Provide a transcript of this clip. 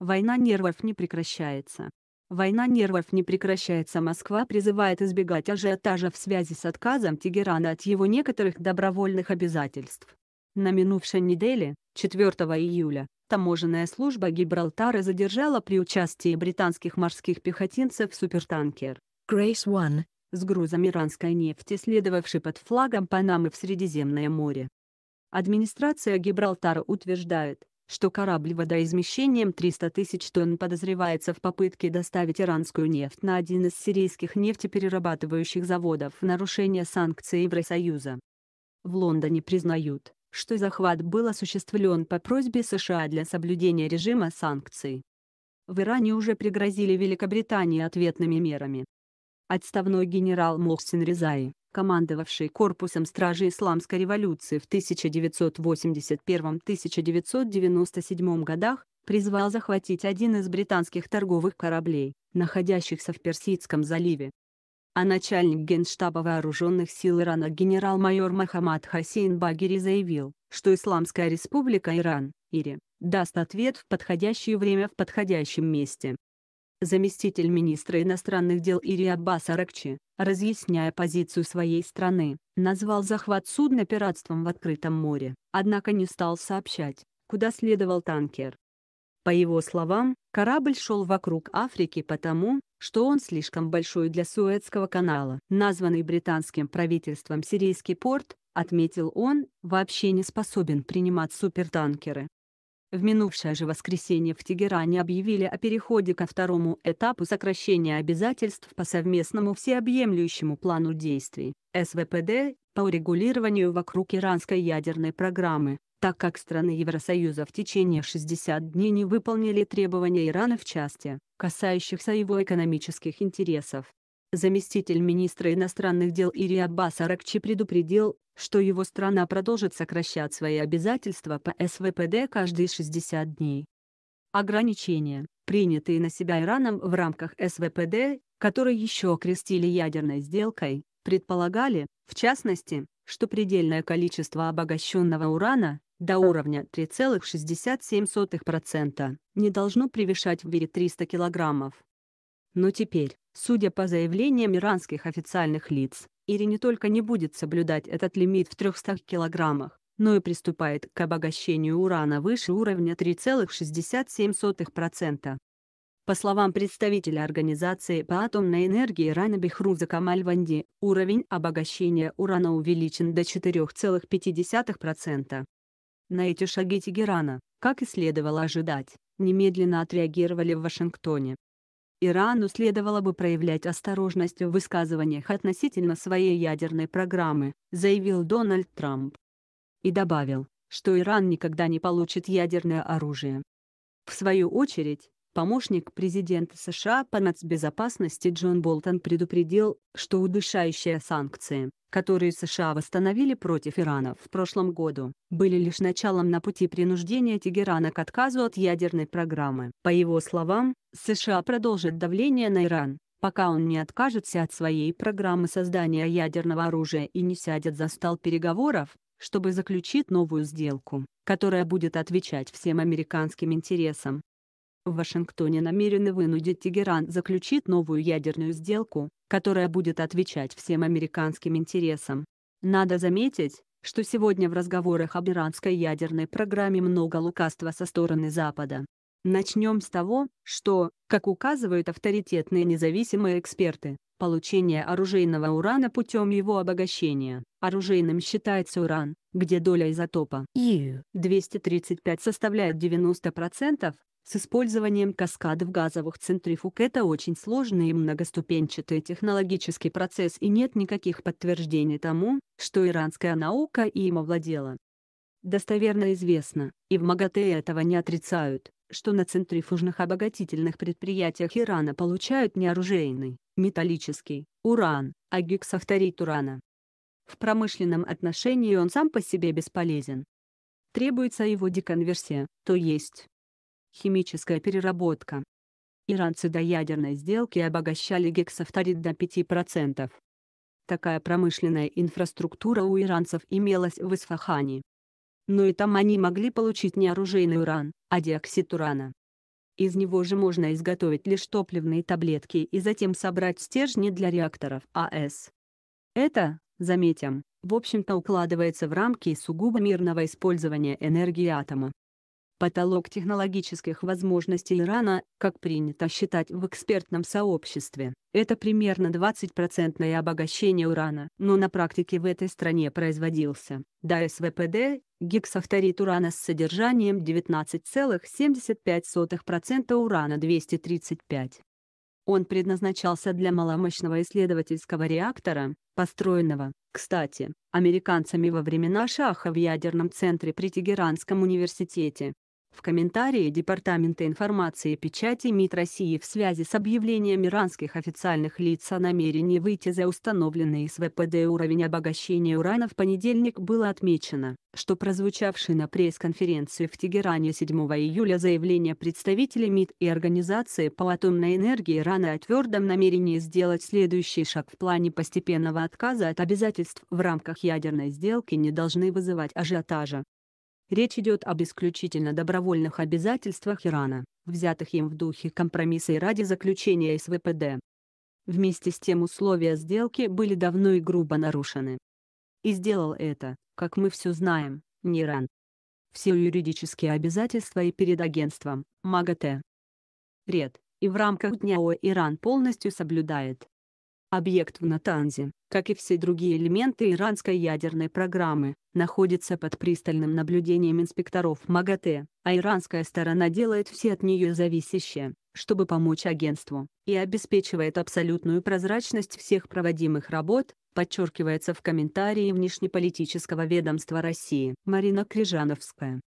Война нервов не прекращается. Война нервов не прекращается Москва призывает избегать ажиотажа в связи с отказом Тегерана от его некоторых добровольных обязательств. На минувшей неделе, 4 июля, таможенная служба Гибралтара задержала при участии британских морских пехотинцев супертанкер «Грейс One с грузом иранской нефти, следовавший под флагом Панамы в Средиземное море. Администрация Гибралтара утверждает, что корабль водоизмещением 300 тысяч тонн подозревается в попытке доставить иранскую нефть на один из сирийских нефтеперерабатывающих заводов в нарушение санкций Евросоюза. В Лондоне признают, что захват был осуществлен по просьбе США для соблюдения режима санкций. В Иране уже пригрозили Великобритании ответными мерами. Отставной генерал Мохсин Резаи, командовавший корпусом стражи Исламской революции в 1981-1997 годах, призвал захватить один из британских торговых кораблей, находящихся в Персидском заливе. А начальник генштаба вооруженных сил Ирана генерал-майор Мохаммад Хасейн Багири заявил, что Исламская республика Иран, Ири, даст ответ в подходящее время в подходящем месте заместитель министра иностранных дел Ири Аббас Аракчи, разъясняя позицию своей страны, назвал захват судна пиратством в открытом море, однако не стал сообщать, куда следовал танкер. По его словам, корабль шел вокруг Африки потому, что он слишком большой для Суэцкого канала. Названный британским правительством сирийский порт, отметил он, вообще не способен принимать супертанкеры. В минувшее же воскресенье в Тегеране объявили о переходе ко второму этапу сокращения обязательств по совместному всеобъемлющему плану действий СВПД по урегулированию вокруг иранской ядерной программы, так как страны Евросоюза в течение 60 дней не выполнили требования Ирана в части, касающихся его экономических интересов заместитель министра иностранных дел Ири Аббас Аракчи предупредил, что его страна продолжит сокращать свои обязательства по СВПД каждые 60 дней. Ограничения, принятые на себя Ираном в рамках СВПД, которые еще окрестили ядерной сделкой, предполагали, в частности, что предельное количество обогащенного урана, до уровня 3,67% не должно превышать в мире 300 килограммов. Но теперь, Судя по заявлениям иранских официальных лиц, Ири не только не будет соблюдать этот лимит в 300 килограммах, но и приступает к обогащению урана выше уровня 3,67%. По словам представителя Организации по атомной энергии Ирана Бехруза Камальванди, уровень обогащения урана увеличен до 4,5%. На эти шаги Тегерана, как и следовало ожидать, немедленно отреагировали в Вашингтоне. Ирану следовало бы проявлять осторожность в высказываниях относительно своей ядерной программы, заявил Дональд Трамп. И добавил, что Иран никогда не получит ядерное оружие. В свою очередь, Помощник президента США по нацбезопасности Джон Болтон предупредил, что удушающие санкции, которые США восстановили против Ирана в прошлом году, были лишь началом на пути принуждения Тегерана к отказу от ядерной программы. По его словам, США продолжит давление на Иран, пока он не откажется от своей программы создания ядерного оружия и не сядет за стол переговоров, чтобы заключить новую сделку, которая будет отвечать всем американским интересам. В Вашингтоне намерены вынудить Тегеран заключить новую ядерную сделку, которая будет отвечать всем американским интересам. Надо заметить, что сегодня в разговорах об иранской ядерной программе много лукавства со стороны Запада. Начнем с того, что, как указывают авторитетные независимые эксперты, получение оружейного урана путем его обогащения, оружейным считается уран, где доля изотопа Ю-235 составляет 90%, с использованием каскадов газовых центрифуг это очень сложный и многоступенчатый технологический процесс и нет никаких подтверждений тому, что иранская наука им овладела. Достоверно известно, и в МАГАТЭ этого не отрицают, что на центрифужных обогатительных предприятиях Ирана получают не оружейный, металлический, уран, а гексахторит урана. В промышленном отношении он сам по себе бесполезен. Требуется его деконверсия, то есть, химическая переработка. Иранцы до ядерной сделки обогащали гексафторид до 5%. Такая промышленная инфраструктура у иранцев имелась в Исфахане. Но и там они могли получить не оружейный уран, а диоксид урана. Из него же можно изготовить лишь топливные таблетки и затем собрать стержни для реакторов АЭС. Это, заметим, в общем-то укладывается в рамки сугубо мирного использования энергии атома. Потолок технологических возможностей Ирана, как принято считать в экспертном сообществе, это примерно 20% обогащение урана. Но на практике в этой стране производился, ДСВПД СВПД, гексавторит урана с содержанием 19,75% урана-235. Он предназначался для маломощного исследовательского реактора, построенного, кстати, американцами во времена Шаха в ядерном центре при Тегеранском университете. В комментарии Департамента информации и печати МИД России в связи с объявлением иранских официальных лиц о намерении выйти за установленный СВПД уровень обогащения урана в понедельник было отмечено, что прозвучавший на пресс-конференции в Тегеране 7 июля заявление представителей МИД и Организации по атомной энергии Ирана о твердом намерении сделать следующий шаг в плане постепенного отказа от обязательств в рамках ядерной сделки не должны вызывать ажиотажа. Речь идет об исключительно добровольных обязательствах Ирана, взятых им в духе компромисса и ради заключения СВПД. Вместе с тем условия сделки были давно и грубо нарушены. И сделал это, как мы все знаем, не Иран. Все юридические обязательства и перед агентством, МАГАТЭ. Ред, и в рамках Дня О Иран полностью соблюдает. Объект в Натанзе, как и все другие элементы иранской ядерной программы, находится под пристальным наблюдением инспекторов МАГАТЭ, а иранская сторона делает все от нее зависящее, чтобы помочь агентству, и обеспечивает абсолютную прозрачность всех проводимых работ, подчеркивается в комментарии внешнеполитического ведомства России. Марина Крижановская